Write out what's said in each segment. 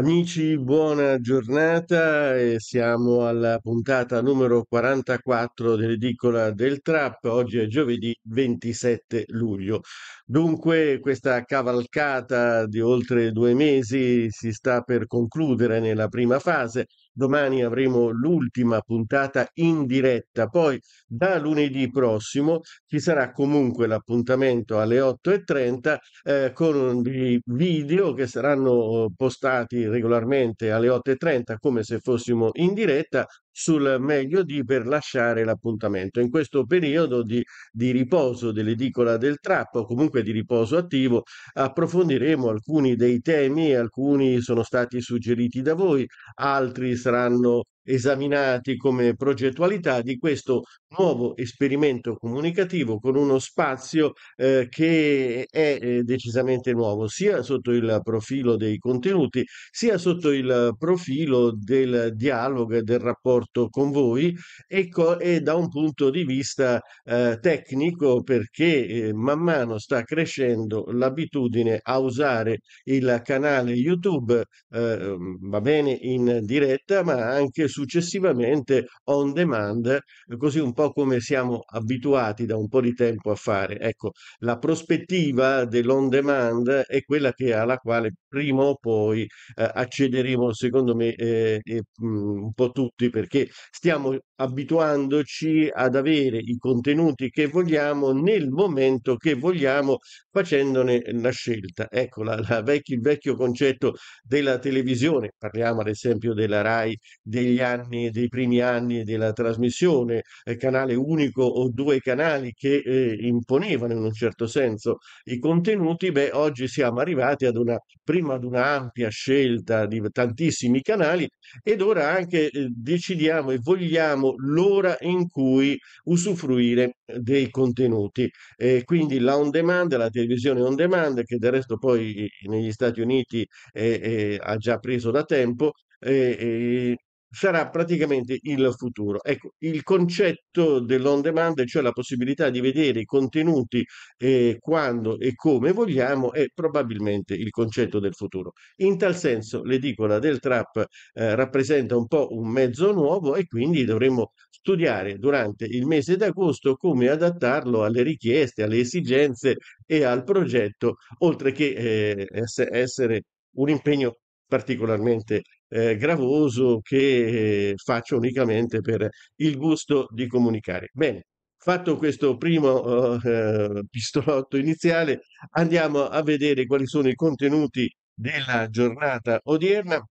Amici, buona giornata siamo alla puntata numero 44 dell'edicola del Trap. Oggi è giovedì 27 luglio. Dunque, questa cavalcata di oltre due mesi si sta per concludere nella prima fase Domani avremo l'ultima puntata in diretta, poi da lunedì prossimo ci sarà comunque l'appuntamento alle 8.30 eh, con dei video che saranno eh, postati regolarmente alle 8.30 come se fossimo in diretta sul meglio di per lasciare l'appuntamento. In questo periodo di, di riposo dell'edicola del trappo, comunque di riposo attivo, approfondiremo alcuni dei temi, alcuni sono stati suggeriti da voi, altri saranno esaminati come progettualità di questo nuovo esperimento comunicativo con uno spazio eh, che è eh, decisamente nuovo sia sotto il profilo dei contenuti sia sotto il profilo del dialogo e del rapporto con voi e, co e da un punto di vista eh, tecnico perché eh, man mano sta crescendo l'abitudine a usare il canale YouTube eh, va bene in diretta ma anche successivamente on demand, così un po' come siamo abituati da un po' di tempo a fare. Ecco, la prospettiva dell'on demand è quella che, alla quale prima o poi eh, accederemo, secondo me, eh, eh, un po' tutti, perché stiamo abituandoci ad avere i contenuti che vogliamo nel momento che vogliamo, facendone la scelta. Ecco la, la vecchio, il vecchio concetto della televisione, parliamo ad esempio della RAI degli anni, dei primi anni della trasmissione, eh, canale unico o due canali che eh, imponevano in un certo senso i contenuti, beh, oggi siamo arrivati ad una prima prima ad un'ampia scelta di tantissimi canali ed ora anche eh, decidiamo e vogliamo l'ora in cui usufruire dei contenuti. Eh, quindi la on demand, la televisione on demand, che del resto poi eh, negli Stati Uniti eh, ha già preso da tempo, eh, sarà praticamente il futuro. Ecco, il concetto dell'on demand, cioè la possibilità di vedere i contenuti eh, quando e come vogliamo, è probabilmente il concetto del futuro. In tal senso l'edicola del trap eh, rappresenta un po' un mezzo nuovo e quindi dovremo studiare durante il mese d'agosto come adattarlo alle richieste, alle esigenze e al progetto, oltre che eh, essere un impegno particolarmente eh, gravoso che eh, faccio unicamente per il gusto di comunicare. Bene, fatto questo primo oh, eh, pistolotto iniziale, andiamo a vedere quali sono i contenuti della giornata odierna.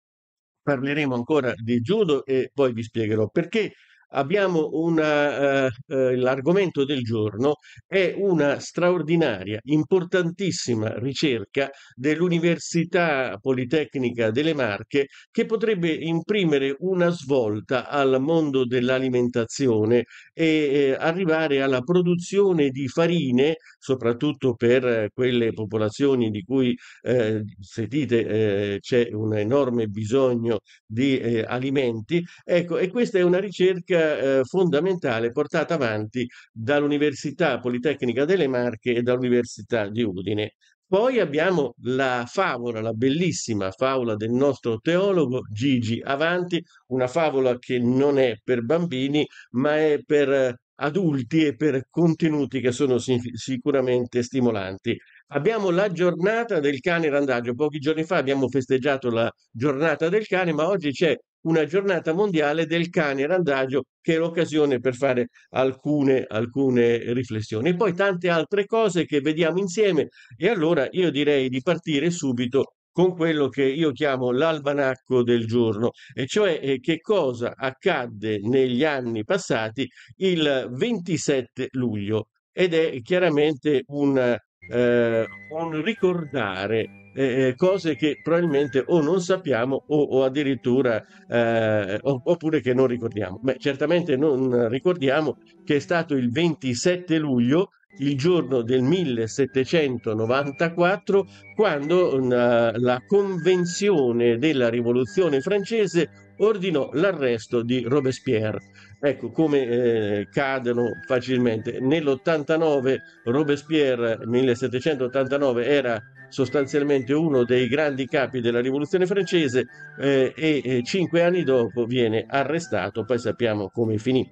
Parleremo ancora di judo e poi vi spiegherò perché abbiamo una, eh, eh, l'argomento del giorno è una straordinaria, importantissima ricerca dell'Università Politecnica delle Marche che potrebbe imprimere una svolta al mondo dell'alimentazione e arrivare alla produzione di farine, soprattutto per eh, quelle popolazioni di cui eh, sentite eh, c'è un enorme bisogno di eh, alimenti. Ecco, e questa è una ricerca eh, fondamentale portata avanti dall'Università Politecnica delle Marche e dall'Università di Udine. Poi abbiamo la favola, la bellissima favola del nostro teologo Gigi Avanti, una favola che non è per bambini, ma è per eh, adulti e per contenuti che sono sicuramente stimolanti. Abbiamo la giornata del cane randagio. Pochi giorni fa abbiamo festeggiato la giornata del cane, ma oggi c'è una giornata mondiale del cane randagio, che è l'occasione per fare alcune, alcune riflessioni. E poi tante altre cose che vediamo insieme. E allora io direi di partire subito con quello che io chiamo l'albanacco del giorno, e cioè eh, che cosa accadde negli anni passati il 27 luglio. Ed è chiaramente un, eh, un ricordare eh, cose che probabilmente o non sappiamo o, o addirittura eh, oppure che non ricordiamo. Beh, certamente non ricordiamo che è stato il 27 luglio il giorno del 1794 quando una, eh, la Convenzione della Rivoluzione francese ordinò l'arresto di Robespierre. Ecco come eh, cadono facilmente. Nell'89 Robespierre, 1789, era sostanzialmente uno dei grandi capi della rivoluzione francese eh, e eh, cinque anni dopo viene arrestato, poi sappiamo come finì.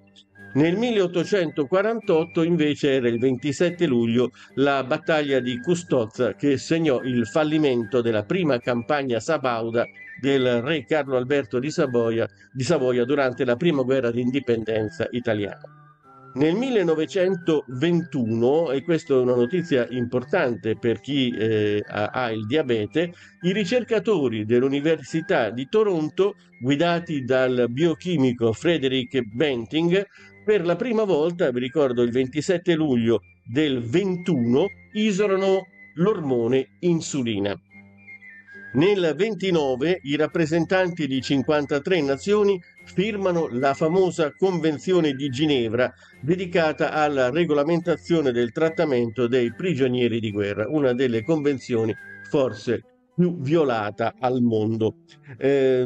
Nel 1848 invece era il 27 luglio la battaglia di Custozza che segnò il fallimento della prima campagna sabauda del re Carlo Alberto di Savoia, di Savoia durante la prima guerra d'indipendenza italiana. Nel 1921, e questa è una notizia importante per chi eh, ha, ha il diabete, i ricercatori dell'Università di Toronto, guidati dal biochimico Frederick Benting, per la prima volta, vi ricordo, il 27 luglio del 21 isolano l'ormone insulina. Nel 29 i rappresentanti di 53 nazioni firmano la famosa Convenzione di Ginevra dedicata alla regolamentazione del trattamento dei prigionieri di guerra, una delle convenzioni forse più violata al mondo. Eh,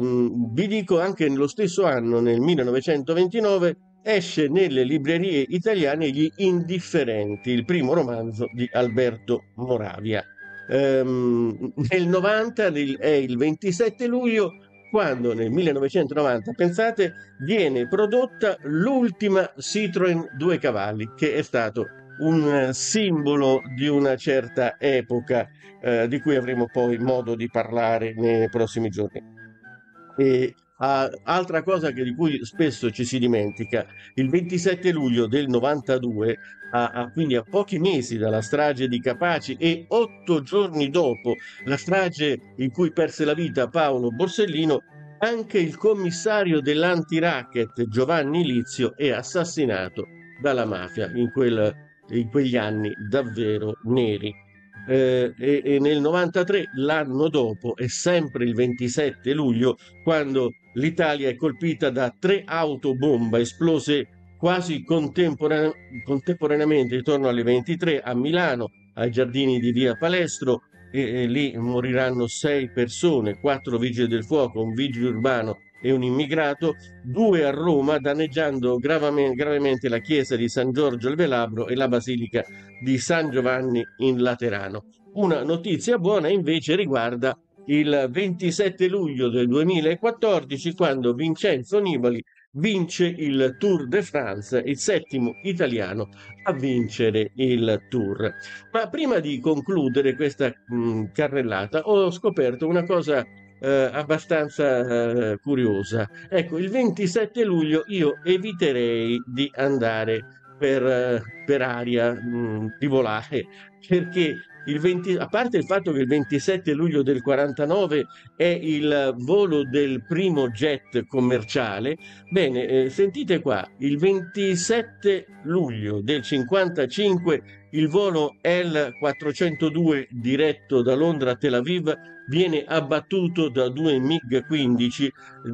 vi dico anche nello stesso anno, nel 1929, esce nelle librerie italiane Gli Indifferenti, il primo romanzo di Alberto Moravia. Um, nel 90 è il 27 luglio quando nel 1990, pensate, viene prodotta l'ultima Citroen Due Cavalli, che è stato un eh, simbolo di una certa epoca eh, di cui avremo poi modo di parlare nei prossimi giorni. E Ah, altra cosa di cui spesso ci si dimentica, il 27 luglio del 92, a, a, quindi a pochi mesi dalla strage di Capaci e otto giorni dopo la strage in cui perse la vita Paolo Borsellino, anche il commissario dell'antiracket Giovanni Lizio è assassinato dalla mafia in, quel, in quegli anni davvero neri eh, e, e, nel 93, l'anno dopo, è sempre il 27 luglio, quando l'Italia è colpita da tre autobomba esplose quasi contemporane- contemporaneamente intorno alle 23 a Milano, ai giardini di via Palestro, e, e lì moriranno sei persone, quattro vigili del fuoco, un vigile urbano e un immigrato, due a Roma, danneggiando gravemente la chiesa di San Giorgio il Velabro e la basilica di San Giovanni in Laterano. Una notizia buona invece riguarda il 27 luglio del 2014 quando Vincenzo Nibali vince il Tour de France, il settimo italiano a vincere il Tour. Ma prima di concludere questa mh, carrellata ho scoperto una cosa eh, abbastanza eh, curiosa. Ecco, il 27 luglio io eviterei di andare per, eh, per aria, mh, mm, di volare, perché il 20, a parte il fatto che il 27 luglio del 49 è il volo del primo jet commerciale, bene, eh, sentite qua, il 27 luglio del 55 il volo L402 diretto da Londra a Tel Aviv viene abbattuto da due MiG-15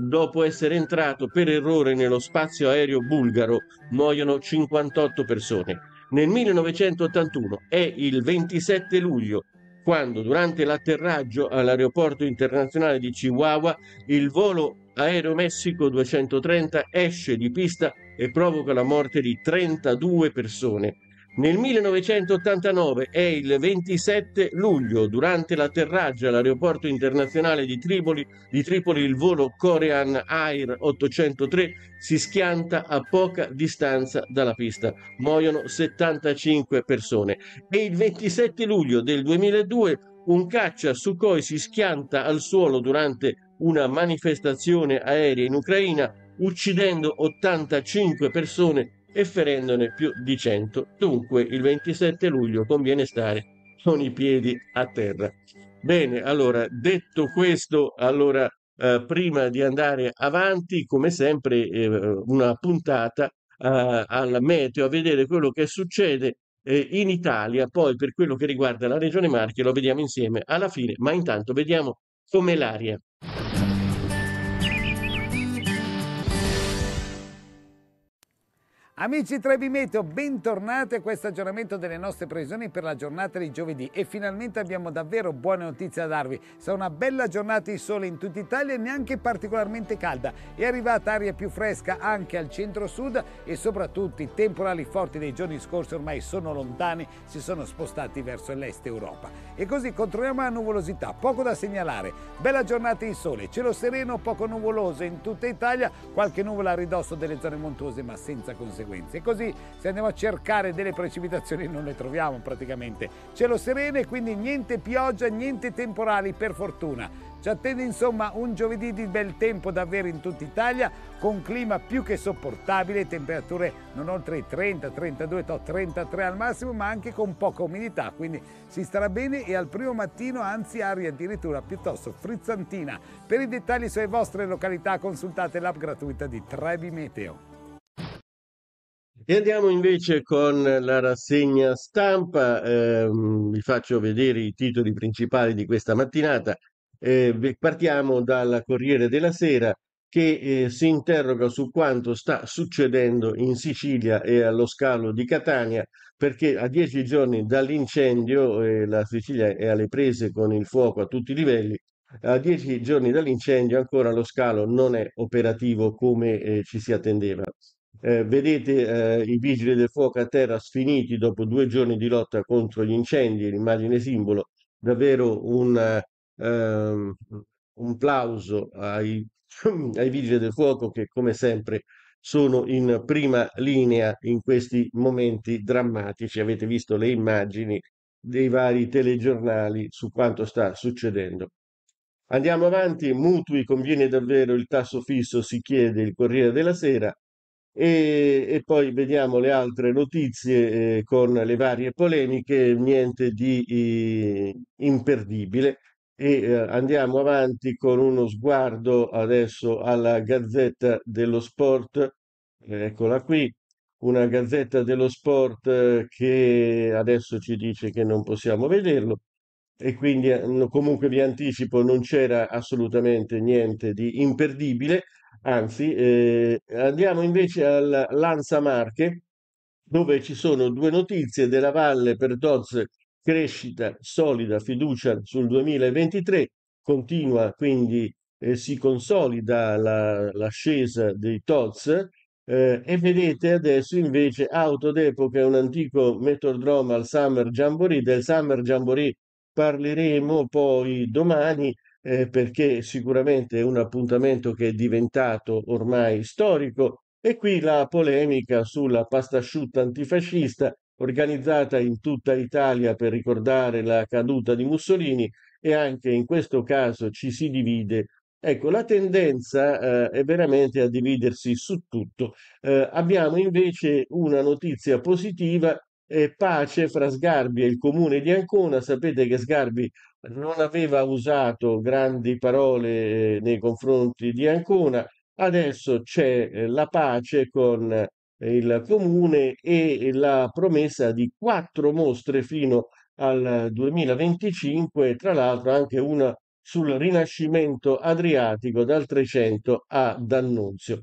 dopo essere entrato per errore nello spazio aereo bulgaro. Muoiono 58 persone. Nel 1981 è il 27 luglio quando durante l'atterraggio all'aeroporto internazionale di Chihuahua il volo Aereo Messico 230 esce di pista e provoca la morte di 32 persone. Nel 1989 è il 27 luglio, durante l'atterraggio all'aeroporto internazionale di Tripoli, di Tripoli, il volo Korean Air 803 si schianta a poca distanza dalla pista. Muoiono 75 persone. E il 27 luglio del 2002 un caccia Sukhoi si schianta al suolo durante una manifestazione aerea in Ucraina, uccidendo 85 persone e ferendone più di 100. Dunque il 27 luglio conviene stare con i piedi a terra. Bene, allora, detto questo, allora eh, prima di andare avanti, come sempre, eh, una puntata eh, al meteo a vedere quello che succede eh, in Italia. Poi, per quello che riguarda la regione Marche, lo vediamo insieme alla fine, ma intanto vediamo come l'aria. Amici Trevi Meteo, bentornati a questo aggiornamento delle nostre previsioni per la giornata di giovedì e finalmente abbiamo davvero buone notizie da darvi. Sarà una bella giornata di sole in tutta Italia e neanche particolarmente calda. È arrivata aria più fresca anche al centro-sud e soprattutto i temporali forti dei giorni scorsi ormai sono lontani, si sono spostati verso l'est Europa. E così controlliamo la nuvolosità, poco da segnalare. Bella giornata di sole, cielo sereno, poco nuvoloso in tutta Italia, qualche nuvola a ridosso delle zone montuose ma senza conseguenze conseguenze. E così se andiamo a cercare delle precipitazioni non le troviamo praticamente. Cielo sereno e quindi niente pioggia, niente temporali per fortuna. Ci attende insomma un giovedì di bel tempo davvero in tutta Italia con clima più che sopportabile, temperature non oltre i 30, 32, 33 al massimo ma anche con poca umidità quindi si starà bene e al primo mattino anzi aria addirittura piuttosto frizzantina. Per i dettagli sulle vostre località consultate l'app gratuita di Trebi Meteo. E andiamo invece con la rassegna stampa, eh, vi faccio vedere i titoli principali di questa mattinata. Eh, partiamo dal Corriere della Sera che eh, si interroga su quanto sta succedendo in Sicilia e allo scalo di Catania, perché a dieci giorni dall'incendio, eh, la Sicilia è alle prese con il fuoco a tutti i livelli, a dieci giorni dall'incendio ancora lo scalo non è operativo come eh, ci si attendeva. Eh, vedete eh, i vigili del fuoco a terra sfiniti dopo due giorni di lotta contro gli incendi, l'immagine simbolo, davvero un, ehm, un plauso ai, ai vigili del fuoco che come sempre sono in prima linea in questi momenti drammatici. Avete visto le immagini dei vari telegiornali su quanto sta succedendo. Andiamo avanti, mutui conviene davvero il tasso fisso, si chiede il Corriere della Sera. E, e, poi vediamo le altre notizie eh, con le varie polemiche, niente di eh, imperdibile. E eh, andiamo avanti con uno sguardo adesso alla Gazzetta dello Sport, eccola qui, una Gazzetta dello Sport eh, che adesso ci dice che non possiamo vederlo e quindi eh, comunque vi anticipo non c'era assolutamente niente di imperdibile anzi eh, andiamo invece al Lanza Marche dove ci sono due notizie della Valle per Doz crescita solida fiducia sul 2023 continua quindi e eh, si consolida la, l'ascesa dei TOZ eh, e vedete adesso invece Auto d'Epoca, un antico metrodrome al Summer Jamboree. Del Summer Jamboree parleremo poi domani eh, perché sicuramente è un appuntamento che è diventato ormai storico e qui la polemica sulla pasta asciutta antifascista organizzata in tutta Italia per ricordare la caduta di Mussolini e anche in questo caso ci si divide. Ecco, la tendenza eh, è veramente a dividersi su tutto. Eh, abbiamo invece una notizia positiva eh, pace fra Sgarbi e il comune di Ancona. Sapete che Sgarbi non aveva usato grandi parole eh, nei confronti di Ancona, adesso c'è eh, la pace con eh, il comune e la promessa di quattro mostre fino al 2025, tra l'altro anche una sul rinascimento adriatico dal 300 a D'Annunzio.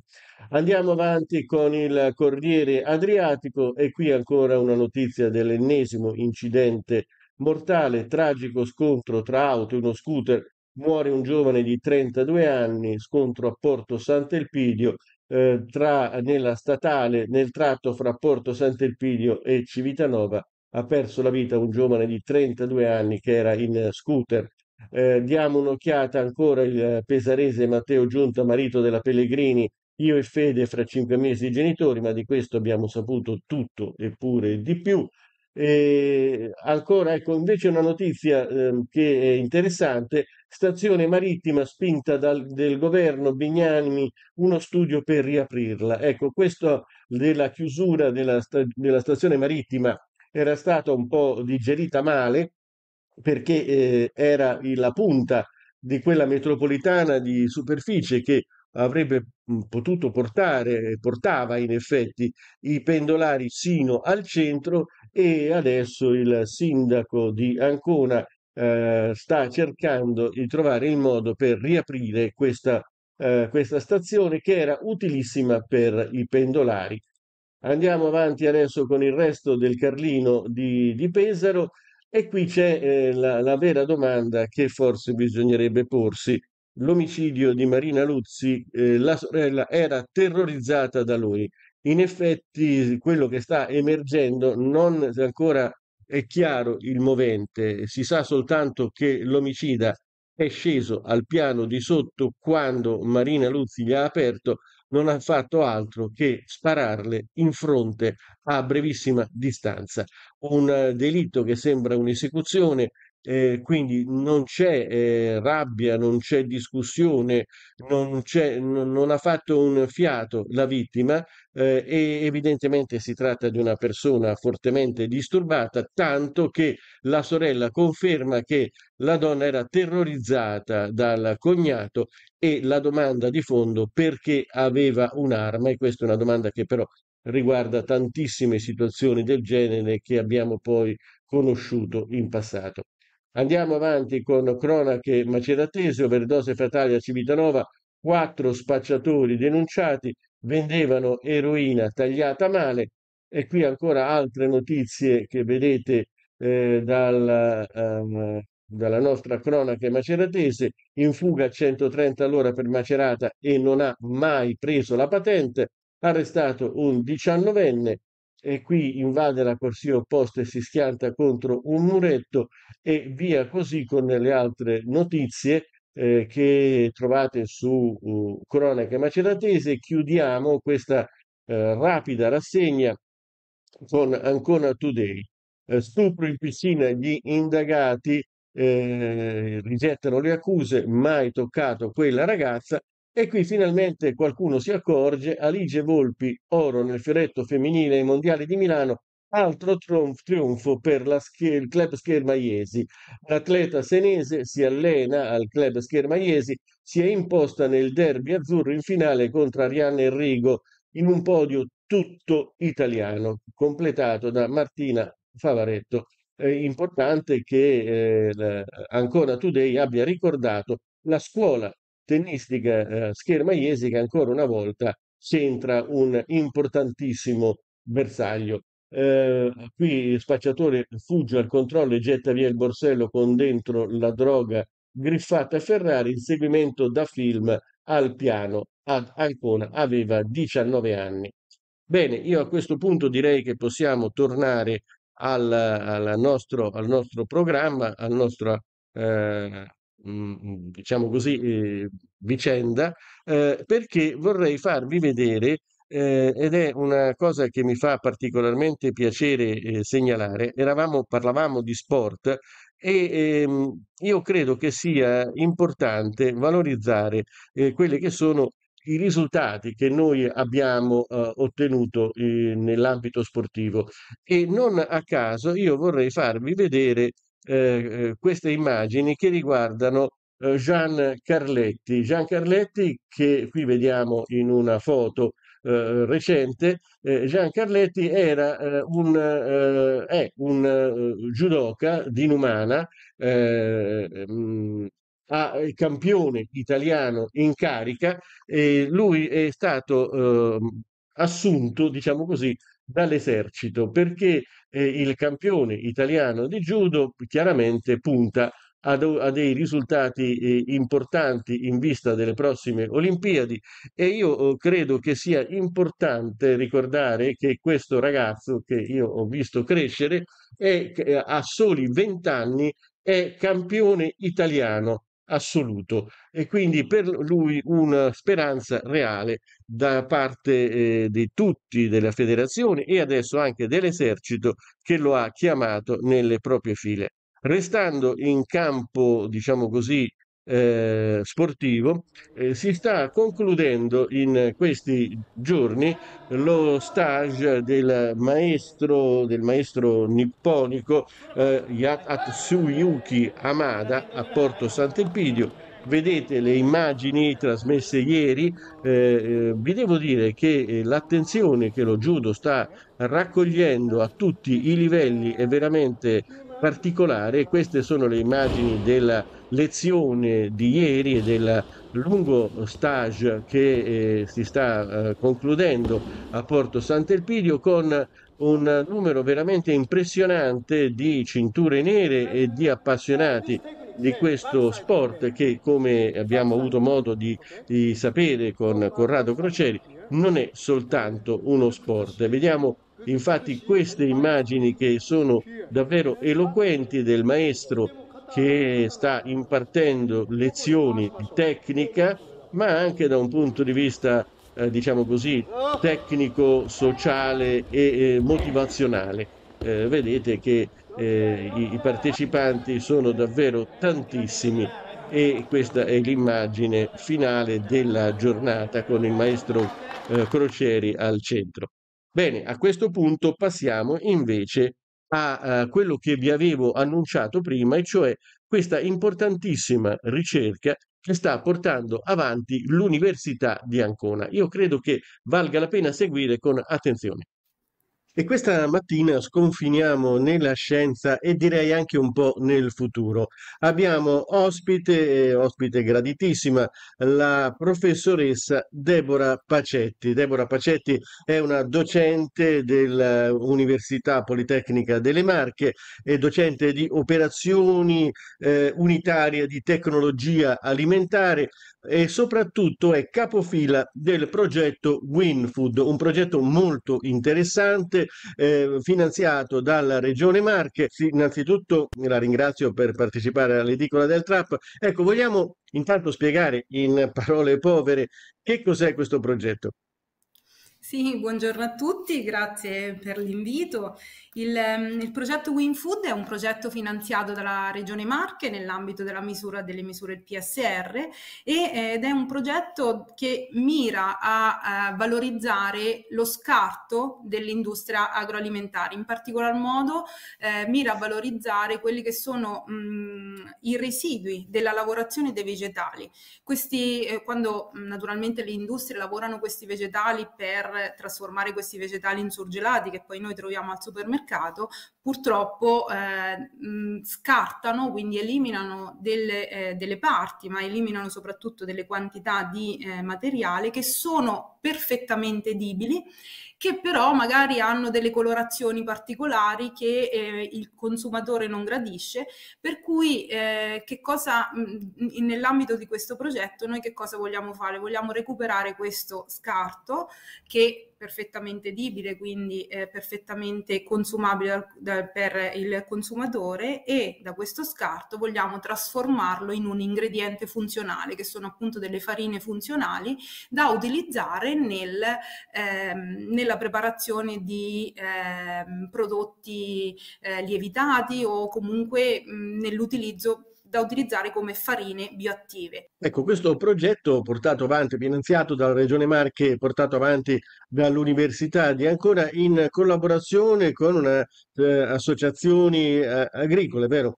Andiamo avanti con il Corriere Adriatico e qui ancora una notizia dell'ennesimo incidente Mortale tragico scontro tra auto e uno scooter. Muore un giovane di 32 anni, scontro a Porto Sant'Elpidio, eh, tra, nella statale, nel tratto fra Porto Sant'Elpidio e Civitanova. Ha perso la vita un giovane di 32 anni che era in scooter. Eh, diamo un'occhiata ancora al eh, pesarese Matteo Giunta, marito della Pellegrini, io e Fede fra cinque mesi i genitori, ma di questo abbiamo saputo tutto eppure di più. E ancora, ecco, invece una notizia eh, che è interessante, stazione marittima spinta dal, del governo Bignanimi, uno studio per riaprirla. Ecco, questo della chiusura della, della stazione marittima era stata un po' digerita male perché eh, era la punta di quella metropolitana di superficie che avrebbe mhmm, potuto portare, portava in effetti i pendolari sino al centro e adesso il sindaco di Ancona eh, sta cercando di trovare il modo per riaprire questa, eh, questa stazione che era utilissima per i pendolari. Andiamo avanti adesso con il resto del Carlino di, di Pesaro e qui c'è eh, la, la vera domanda che forse bisognerebbe porsi l'omicidio di Marina Luzzi, eh, la sorella era terrorizzata da lui. In effetti, quello che sta emergendo non ancora è chiaro il movente, si sa soltanto che l'omicida è sceso al piano di sotto quando Marina Luzzi gli ha aperto, non ha fatto altro che spararle in fronte a brevissima distanza. Un eh, delitto che sembra un'esecuzione, eh, quindi non c'è eh, rabbia, non c'è discussione, non, c'è, non, non, ha fatto un fiato la vittima eh, e evidentemente si tratta di una persona fortemente disturbata, tanto che la sorella conferma che la donna era terrorizzata dal cognato e la domanda di fondo perché aveva un'arma, e questa è una domanda che però riguarda tantissime situazioni del genere che abbiamo poi conosciuto in passato. Andiamo avanti con cronache maceratese, overdose fatale a Civitanova, quattro spacciatori denunciati, vendevano eroina tagliata male e qui ancora altre notizie che vedete eh, dal, um, dalla nostra cronaca maceratese, in fuga a 130 all'ora per Macerata e non ha mai preso la patente, arrestato un diciannovenne, e qui invade la corsia opposta e si schianta contro un muretto e via così con le altre notizie eh, che trovate su uh, Cronache Maceratese. Chiudiamo questa eh, rapida rassegna con Ancona Today. Eh, stupro in piscina gli indagati, eh, rigettano le accuse, mai toccato quella ragazza e qui finalmente qualcuno si accorge, Alice Volpi, oro nel fioretto femminile ai Mondiali di Milano, altro trionfo per scher- il club Schermaiesi. L'atleta senese si allena al club Schermaiesi, si è imposta nel derby azzurro in finale contro Arianna Enrigo in un podio tutto italiano, completato da Martina Favaretto. È importante che eh, Ancona Today abbia ricordato la scuola tennistica eh, schermaiesi che ancora una volta centra un importantissimo bersaglio. Eh, qui spacciatore fugge al controllo e getta via il borsello con dentro la droga griffata Ferrari, inseguimento da film al piano ad Ancona aveva 19 anni. Bene, io a questo punto direi che possiamo tornare al, al, nostro, al nostro, programma, al nostro eh, Mm, mm, diciamo così, eh, vicenda, eh, perché vorrei farvi vedere, eh, ed è una cosa che mi fa particolarmente piacere eh, segnalare, eravamo, parlavamo di sport e ehm, io credo che sia importante valorizzare eh, quelli che sono i risultati che noi abbiamo eh, ottenuto eh, nell'ambito sportivo e non a caso io vorrei farvi vedere eh, eh, queste immagini che riguardano eh, Gian Carletti. Gian Carletti che qui vediamo in una foto eh, recente, Gian eh, Carletti era eh, un, è un judoka di Numana, mh, mm, a campione italiano in carica e lui è stato eh, assunto, diciamo così, dall'esercito perché eh, il campione italiano di judo chiaramente punta a, a dei risultati eh, importanti in vista delle prossime Olimpiadi e io eh, credo che sia importante ricordare che questo ragazzo che io ho visto crescere è, eh, a soli 20 anni è campione italiano assoluto e quindi per lui una speranza reale da parte eh, di tutti della federazione e adesso anche dell'esercito che lo ha chiamato nelle proprie file. Restando in campo, diciamo così, eh, sportivo eh, si sta concludendo in questi giorni lo stage del maestro, del maestro nipponico eh, Yatsuyuki Amada a Porto Sant'Empidio vedete le immagini trasmesse ieri, eh, eh vi devo dire che eh, l'attenzione che lo judo sta raccogliendo a tutti i livelli è veramente particolare. Queste sono le immagini della lezione di ieri e del lungo stage che eh, si sta eh, concludendo a Porto Sant'Elpidio con un numero veramente impressionante di cinture nere e di appassionati di questo sport che come abbiamo avuto modo di, di sapere con Corrado Crocieri non è soltanto uno sport. Vediamo Infatti queste immagini che sono davvero eloquenti del maestro che sta impartendo lezioni di tecnica, ma anche da un punto di vista, eh, diciamo così, tecnico, sociale e eh, motivazionale. Eh, vedete che eh, i, i partecipanti sono davvero tantissimi e questa è l'immagine finale della giornata con il maestro eh, Crocieri al centro. Bene, a questo punto passiamo invece a eh, quello che vi avevo annunciato prima, e cioè questa importantissima ricerca che sta portando avanti l'Università di Ancona. Io credo che valga la pena seguire con attenzione. E questa mattina sconfiniamo nella scienza e direi anche un po' nel futuro. Abbiamo ospite, ospite graditissima, la professoressa Deborah Pacetti. Deborah Pacetti è una docente dell'Università Politecnica delle Marche, e docente di operazioni eh, unitarie di tecnologia alimentare, e soprattutto è capofila del progetto WinFood, un progetto molto interessante eh, finanziato dalla Regione Marche. Sì, innanzitutto la ringrazio per partecipare all'edicola del Trap. Ecco, vogliamo intanto spiegare in parole povere che cos'è questo progetto. Sì, buongiorno a tutti, grazie per l'invito. Il, ehm, il, progetto WinFood è un progetto finanziato dalla Regione Marche nell'ambito della misura delle misure PSR ed è un progetto che mira a, a valorizzare lo scarto dell'industria agroalimentare, in particolar modo eh, mira a valorizzare quelli che sono mh, mm, i residui della lavorazione dei vegetali. Questi, eh, quando mm, naturalmente le industrie lavorano questi vegetali per trasformare questi vegetali in surgelati che poi noi troviamo al supermercato, purtroppo eh, scartano, quindi eliminano delle, eh, delle, parti, ma eliminano soprattutto delle quantità di eh, materiale che sono perfettamente edibili, che però magari hanno delle colorazioni particolari che eh, il consumatore non gradisce, per cui eh, che cosa nell'ambito di questo progetto noi che cosa vogliamo fare? Vogliamo recuperare questo scarto che perfettamente edibile, quindi eh, perfettamente consumabile da, da, per il consumatore e da questo scarto vogliamo trasformarlo in un ingrediente funzionale, che sono appunto delle farine funzionali da utilizzare nel, ehm, nella preparazione di ehm, prodotti eh, lievitati o comunque mh, nell'utilizzo da utilizzare come farine bioattive. Ecco, questo progetto portato avanti, finanziato dalla Regione Marche, portato avanti dall'Università di Ancora in collaborazione con una, eh, associazioni eh, agricole, vero?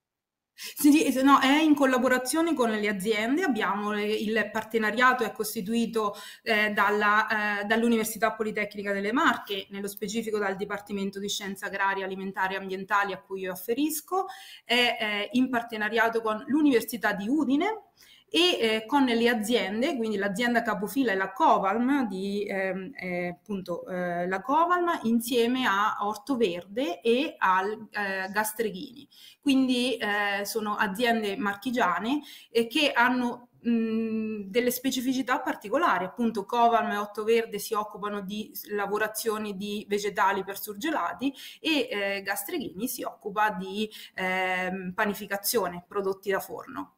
Sì, no, è in collaborazione con le aziende, abbiamo il partenariato è costituito eh, dalla, eh, dall'Università Politecnica delle Marche, nello specifico dal Dipartimento di Scienze Agrarie, Alimentari e Ambientali a cui io afferisco, è eh, in partenariato con l'Università di Udine, e eh, con le aziende, quindi l'azienda capofila è la Covalm, di, ehm, eh, appunto, eh, la Covalm insieme a Ortoverde e al eh, Gastreghini. Quindi eh, sono aziende marchigiane eh, che hanno delle specificità particolari, appunto Covalm e Ortoverde si occupano di lavorazioni di vegetali per surgelati e Gastreghini si occupa di ehm, panificazione, prodotti da forno.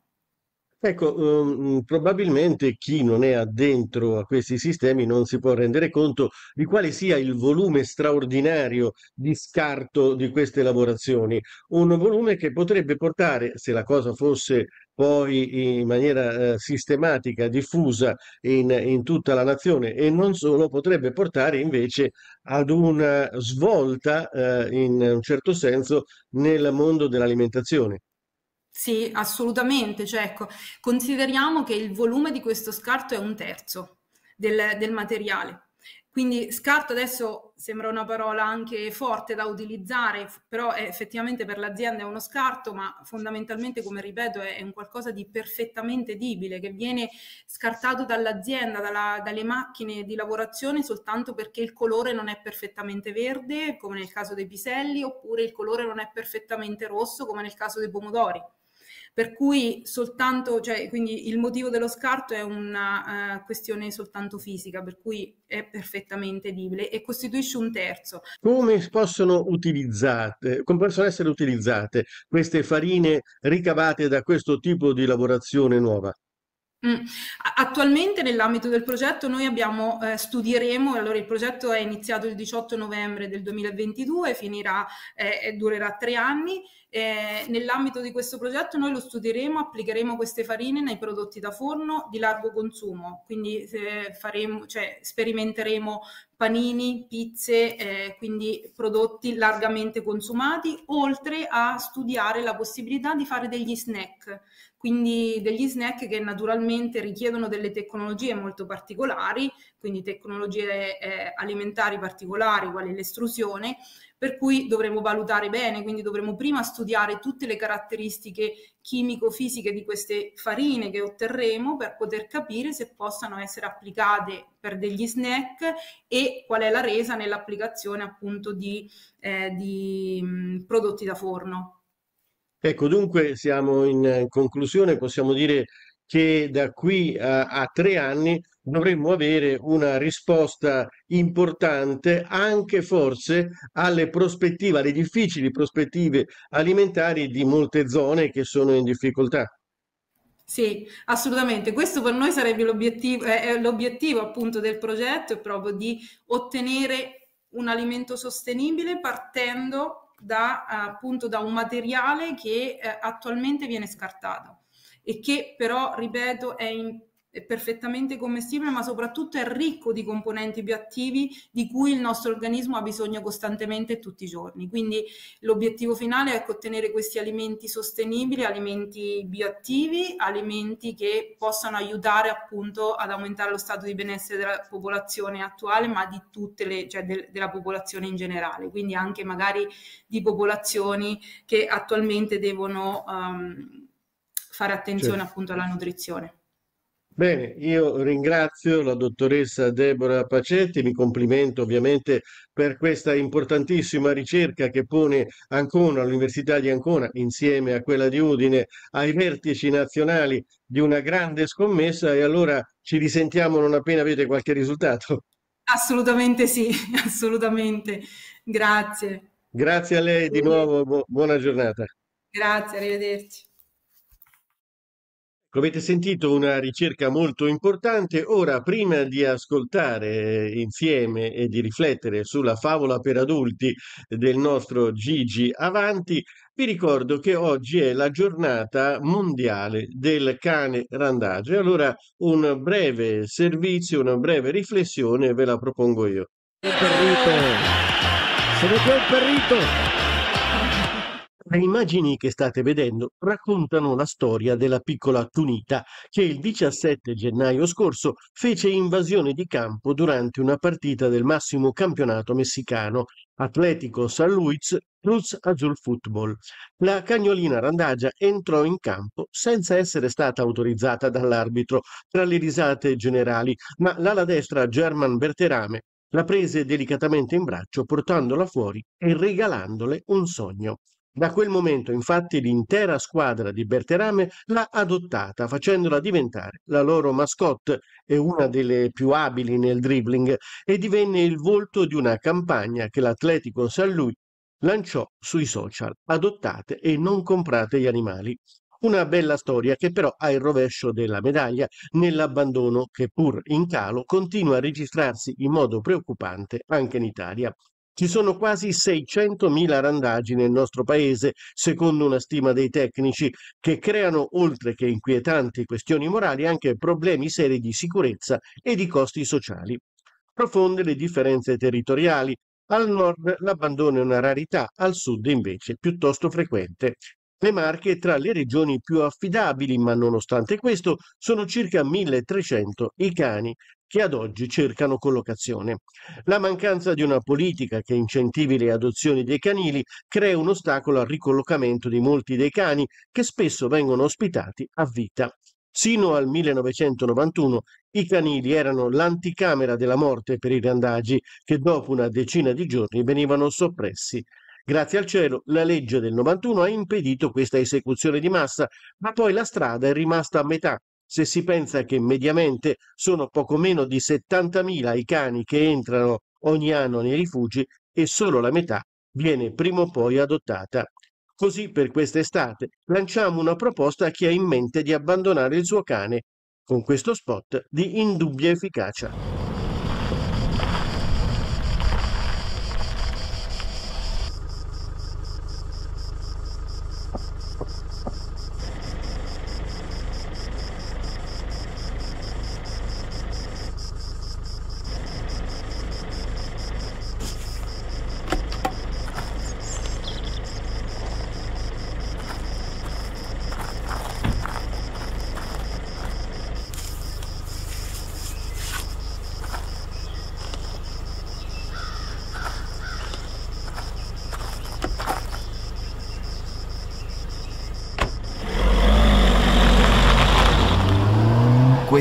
Ecco, ehm, probabilmente chi non è addentro a questi sistemi non si può rendere conto di quale sia il volume straordinario di scarto di queste lavorazioni, un volume che potrebbe portare, se la cosa fosse poi in maniera eh, sistematica, diffusa in, in, tutta la nazione e non solo, potrebbe portare invece ad una svolta eh, in un certo senso nel mondo dell'alimentazione. Sì, assolutamente. Cioè, ecco, consideriamo che il volume di questo scarto è un terzo del, del materiale. Quindi scarto adesso sembra una parola anche forte da utilizzare, però effettivamente per l'azienda è uno scarto, ma fondamentalmente, come ripeto, è, un qualcosa di perfettamente edibile, che viene scartato dall'azienda, dalla, dalle macchine di lavorazione soltanto perché il colore non è perfettamente verde, come nel caso dei piselli, oppure il colore non è perfettamente rosso, come nel caso dei pomodori per cui soltanto, cioè, quindi il motivo dello scarto è una uh, questione soltanto fisica, per cui è perfettamente edibile e costituisce un terzo. Come possono, come possono essere utilizzate queste farine ricavate da questo tipo di lavorazione nuova? Mm. Attualmente nell'ambito del progetto noi abbiamo, eh, studieremo, allora il progetto è iniziato il 18 novembre del 2022, finirà, eh, durerà tre anni, eh, nell'ambito di questo progetto noi lo studieremo, applicheremo queste farine nei prodotti da forno di largo consumo, quindi eh, faremo, cioè, sperimenteremo panini, pizze, eh, quindi prodotti largamente consumati, oltre a studiare la possibilità di fare degli snack quindi degli snack che naturalmente richiedono delle tecnologie molto particolari, quindi tecnologie eh, alimentari particolari, quali l'estrusione, per cui dovremo valutare bene, quindi dovremo prima studiare tutte le caratteristiche chimico-fisiche di queste farine che otterremo per poter capire se possano essere applicate per degli snack e qual è la resa nell'applicazione appunto di, eh, di mh, prodotti da forno. Ecco, dunque siamo in conclusione, possiamo dire che da qui a, a, tre anni dovremmo avere una risposta importante anche forse alle prospettive, alle difficili prospettive alimentari di molte zone che sono in difficoltà. Sì, assolutamente. Questo per noi sarebbe l'obiettivo, eh, eh l'obiettivo appunto del progetto, è proprio di ottenere un alimento sostenibile partendo da, appunto, da un materiale che eh, attualmente viene scartato e che però, ripeto, è in è perfettamente commestibile, ma soprattutto è ricco di componenti bioattivi di cui il nostro organismo ha bisogno costantemente tutti i giorni. Quindi l'obiettivo finale è ecco, ottenere questi alimenti sostenibili, alimenti bioattivi, alimenti che possano aiutare appunto ad aumentare lo stato di benessere della popolazione attuale, ma di tutte le, cioè de, della popolazione in generale, quindi anche magari di popolazioni che attualmente devono um, fare attenzione certo. appunto alla nutrizione. Bene, io ringrazio la dottoressa Deborah Pacetti, mi complimento ovviamente per questa importantissima ricerca che pone Ancona, l'Università di Ancona, insieme a quella di Udine, ai vertici nazionali di una grande scommessa e allora ci risentiamo non appena avete qualche risultato. Assolutamente sì, assolutamente. Grazie. Grazie a lei di nuovo, buona giornata. Grazie, arrivederci. Come avete sentito, una ricerca molto importante. Ora, prima di ascoltare eh, insieme e di riflettere sulla favola per adulti del nostro Gigi Avanti, vi ricordo che oggi è la giornata mondiale del cane randagio. Allora, un breve servizio, una breve riflessione ve la propongo io. Perrito. Se ne un perrito! Le immagini che state vedendo raccontano la storia della piccola Tunita che il 17 gennaio scorso fece invasione di campo durante una partita del massimo campionato messicano Atletico San Luis Cruz Azul Football. La cagnolina Randagia entrò in campo senza essere stata autorizzata dall'arbitro tra le risate generali, ma l'ala destra German Berterame la prese delicatamente in braccio portandola fuori e regalandole un sogno. Da quel momento, infatti, l'intera squadra di Berterame l'ha adottata, facendola diventare la loro mascotte e una delle più abili nel dribbling, e divenne il volto di una campagna che l'Atletico San Lui lanciò sui social, adottate e non comprate gli animali. Una bella storia che però ha il rovescio della medaglia nell'abbandono che pur in calo continua a registrarsi in modo preoccupante anche in Italia. Ci sono quasi 600.000 randaggi nel nostro paese, secondo una stima dei tecnici, che creano, oltre che inquietanti questioni morali, anche problemi seri di sicurezza e di costi sociali. Profonde le differenze territoriali. Al nord l'abbandono è una rarità, al sud invece piuttosto frequente. Le Marche tra le regioni più affidabili, ma nonostante questo sono circa 1300 i cani che ad oggi cercano collocazione. La mancanza di una politica che incentivi le adozioni dei canili crea un ostacolo al ricollocamento di molti dei cani che spesso vengono ospitati a vita. Sino al 1991 i canili erano l'anticamera della morte per i randagi che dopo una decina di giorni venivano soppressi. Grazie al cielo, la legge del 91 ha impedito questa esecuzione di massa, ma poi la strada è rimasta a metà se si pensa che mediamente sono poco meno di 70.000 i cani che entrano ogni anno nei rifugi e solo la metà viene prima o poi adottata. Così per quest'estate lanciamo una proposta a chi ha in mente di abbandonare il suo cane, con questo spot di indubbia efficacia.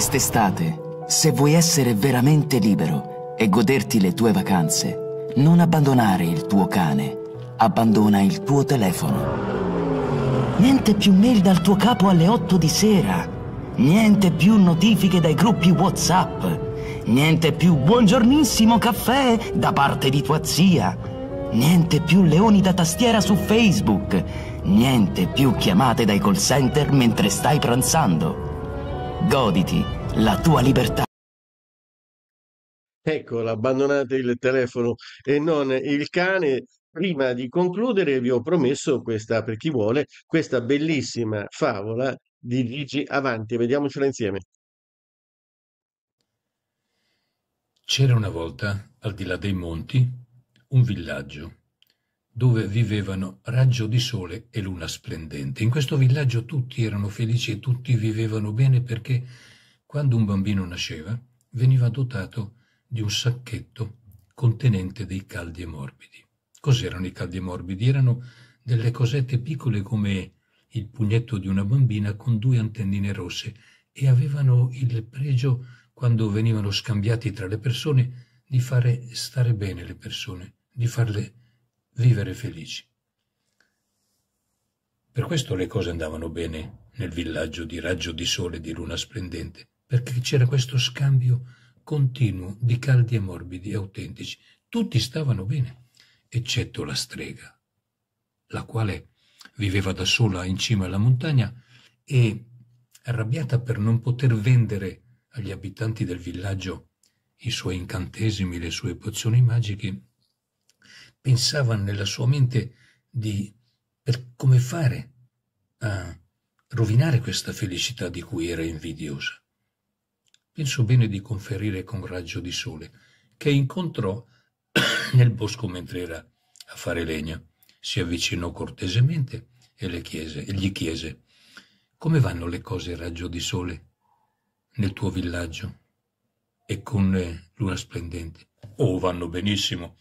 Quest'estate, se vuoi essere veramente libero e goderti le tue vacanze, non abbandonare il tuo cane, abbandona il tuo telefono. Niente più mail dal tuo capo alle 8 di sera, niente più notifiche dai gruppi WhatsApp, niente più buongiornissimo caffè da parte di tua zia, niente più leoni da tastiera su Facebook, niente più chiamate dai call center mentre stai pranzando. Goditi la tua libertà. Eccola, abbandonate il telefono e non il cane. Prima di concludere vi ho promesso questa, per chi vuole, questa bellissima favola di Gigi Avanti. Vediamocela insieme. C'era una volta, al di là dei monti, un villaggio dove vivevano raggio di sole e luna splendente. In questo villaggio tutti erano felici e tutti vivevano bene perché quando un bambino nasceva veniva dotato di un sacchetto contenente dei caldi e morbidi. Cos'erano i caldi e morbidi? Erano delle cosette piccole come il pugnetto di una bambina con due antennine rosse e avevano il pregio, quando venivano scambiati tra le persone, di fare stare bene le persone, di farle vivere felici. Per questo le cose andavano bene nel villaggio di raggio di sole e di luna splendente, perché c'era questo scambio continuo di caldi e morbidi e autentici. Tutti stavano bene, eccetto la strega, la quale viveva da sola in cima alla montagna e, arrabbiata per non poter vendere agli abitanti del villaggio i suoi incantesimi, le sue pozioni magiche, pensava nella sua mente di per come fare a rovinare questa felicità di cui era invidiosa. Pensò bene di conferire con raggio di sole, che incontrò nel bosco mentre era a fare legna. Si avvicinò cortesemente e le chiese, e gli chiese come vanno le cose raggio di sole nel tuo villaggio e con luna splendente. Oh, vanno benissimo,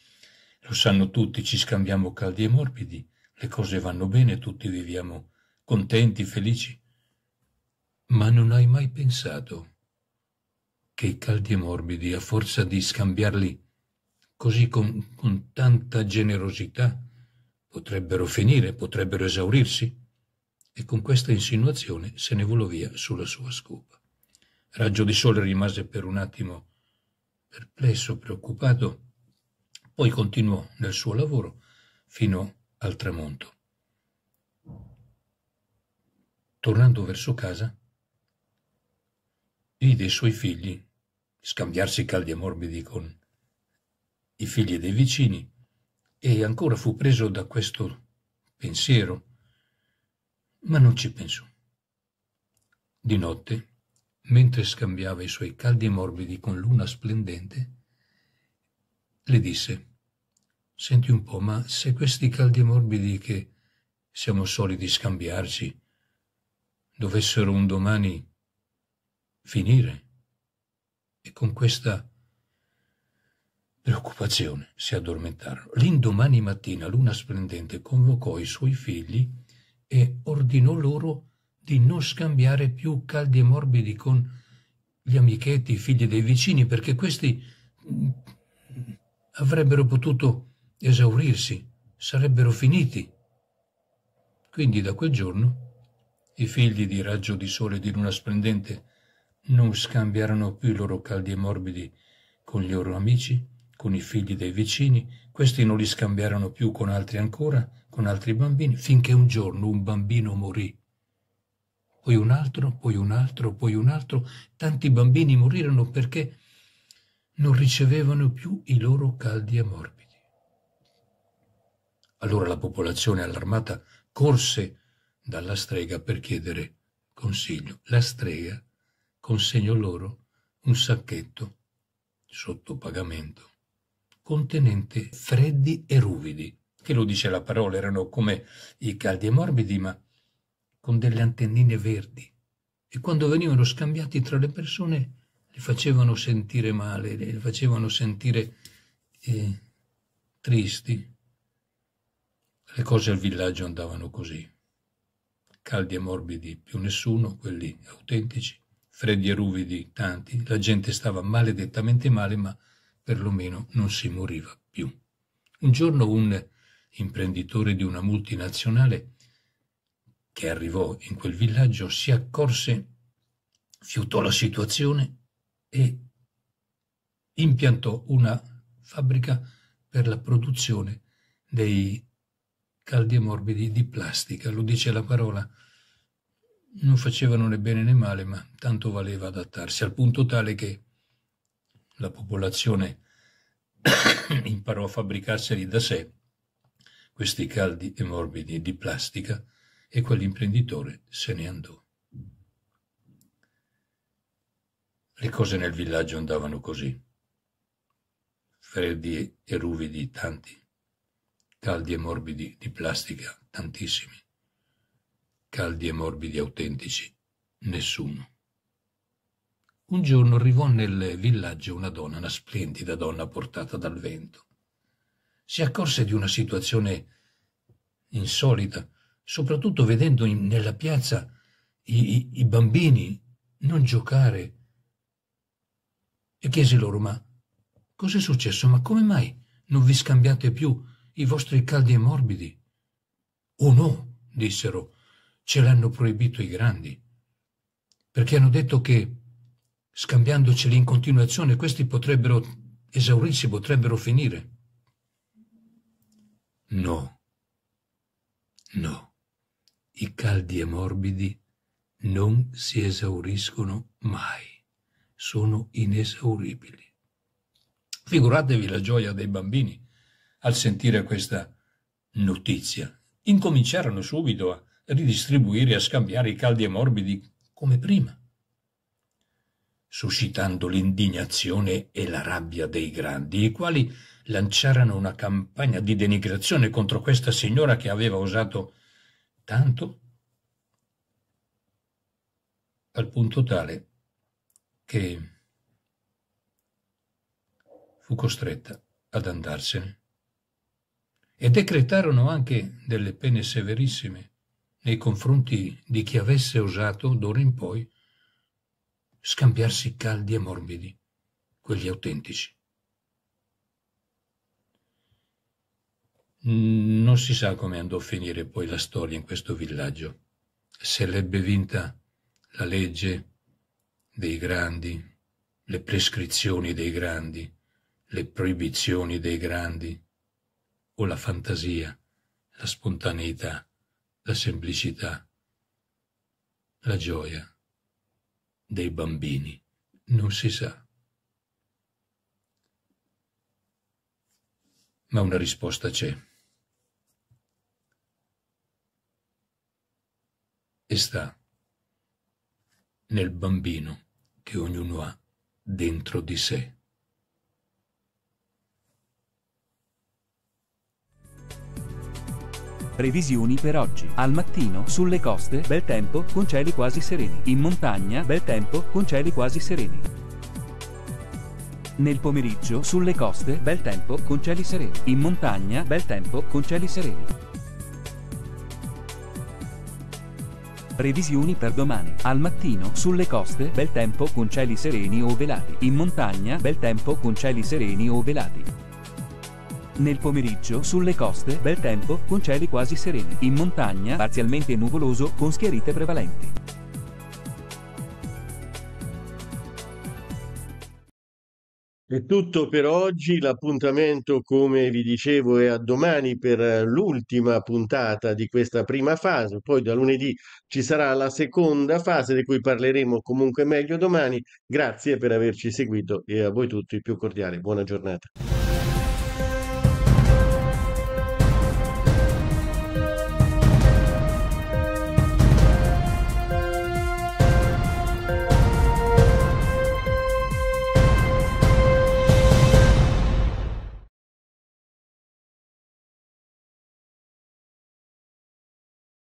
lo sanno tutti, ci scambiamo caldi e morbidi, le cose vanno bene, tutti viviamo contenti, felici. Ma non hai mai pensato che i caldi e morbidi, a forza di scambiarli così con, con tanta generosità, potrebbero finire, potrebbero esaurirsi? E con questa insinuazione se ne volò via sulla sua scopa. Raggio di sole rimase per un attimo perplesso, preoccupato, poi continuò nel suo lavoro fino al tramonto. Tornando verso casa, vide i suoi figli scambiarsi caldi e morbidi con i figli dei vicini e ancora fu preso da questo pensiero, ma non ci pensò. Di notte, mentre scambiava i suoi caldi e morbidi con luna splendente, le disse Senti un po', ma se questi caldi e morbidi che siamo soliti scambiarci dovessero un domani finire? E con questa preoccupazione si addormentarono. L'indomani mattina Luna Splendente convocò i suoi figli e ordinò loro di non scambiare più caldi e morbidi con gli amichetti, i figli dei vicini, perché questi avrebbero potuto esaurirsi, sarebbero finiti. Quindi da quel giorno i figli di raggio di sole di luna splendente non scambiarono più i loro caldi e morbidi con gli loro amici, con i figli dei vicini, questi non li scambiarono più con altri ancora, con altri bambini, finché un giorno un bambino morì. Poi un altro, poi un altro, poi un altro, tanti bambini morirono perché non ricevevano più i loro caldi e morbidi. Allora la popolazione allarmata corse dalla strega per chiedere consiglio. La strega consegnò loro un sacchetto sotto pagamento contenente freddi e ruvidi, che lo dice la parola, erano come i caldi e morbidi, ma con delle antennine verdi, e quando venivano scambiati tra le persone li facevano sentire male, li facevano sentire eh, tristi. Le cose al villaggio andavano così, caldi e morbidi più nessuno, quelli autentici, freddi e ruvidi tanti, la gente stava maledettamente male, ma perlomeno non si moriva più. Un giorno un imprenditore di una multinazionale che arrivò in quel villaggio si accorse, fiutò la situazione e impiantò una fabbrica per la produzione dei caldi e morbidi di plastica. Lo dice la parola. Non facevano né bene né male, ma tanto valeva adattarsi, al punto tale che la popolazione imparò a fabbricarseli da sé, questi caldi e morbidi di plastica, e quell'imprenditore se ne andò. Le cose nel villaggio andavano così. Freddi e ruvidi tanti, caldi e morbidi di plastica tantissimi, caldi e morbidi autentici nessuno. Un giorno arrivò nel villaggio una donna, una splendida donna portata dal vento. Si accorse di una situazione insolita, soprattutto vedendo in, nella piazza i, i, i bambini non giocare e chiesi loro ma cos'è successo? Ma come mai non vi scambiate più i vostri caldi e morbidi? Oh no, dissero, ce l'hanno proibito i grandi, perché hanno detto che scambiandoceli in continuazione questi potrebbero esaurirsi, potrebbero finire. No, no, i caldi e morbidi non si esauriscono mai sono inesauribili. Figuratevi la gioia dei bambini al sentire questa notizia. Incominciarono subito a ridistribuire e a scambiare i caldi e morbidi come prima, suscitando l'indignazione e la rabbia dei grandi, i quali lanciarono una campagna di denigrazione contro questa signora che aveva osato tanto, al punto tale che fu costretta ad andarsene. E decretarono anche delle pene severissime nei confronti di chi avesse osato, d'ora in poi, scambiarsi caldi e morbidi, quelli autentici. Non si sa come andò a finire poi la storia in questo villaggio, se l'ebbe vinta la legge dei grandi, le prescrizioni dei grandi, le proibizioni dei grandi, o la fantasia, la spontaneità, la semplicità, la gioia dei bambini, non si sa. Ma una risposta c'è. E sta nel bambino che ognuno ha dentro di sé. Previsioni per oggi. Al mattino, sulle coste, bel tempo, con cieli quasi sereni. In montagna, bel tempo, con cieli quasi sereni. Nel pomeriggio, sulle coste, bel tempo, con cieli sereni. In montagna, bel tempo, con cieli sereni. Previsioni per domani. Al mattino, sulle coste, bel tempo con cieli sereni o velati. In montagna, bel tempo con cieli sereni o velati. Nel pomeriggio, sulle coste, bel tempo, con cieli quasi sereni. In montagna, parzialmente nuvoloso, con schiarite prevalenti. È tutto per oggi, l'appuntamento come vi dicevo è a domani per eh, l'ultima puntata di questa prima fase, poi da lunedì ci sarà la seconda fase di cui parleremo comunque meglio domani. Grazie per averci seguito e a voi tutti il più cordiale buona giornata.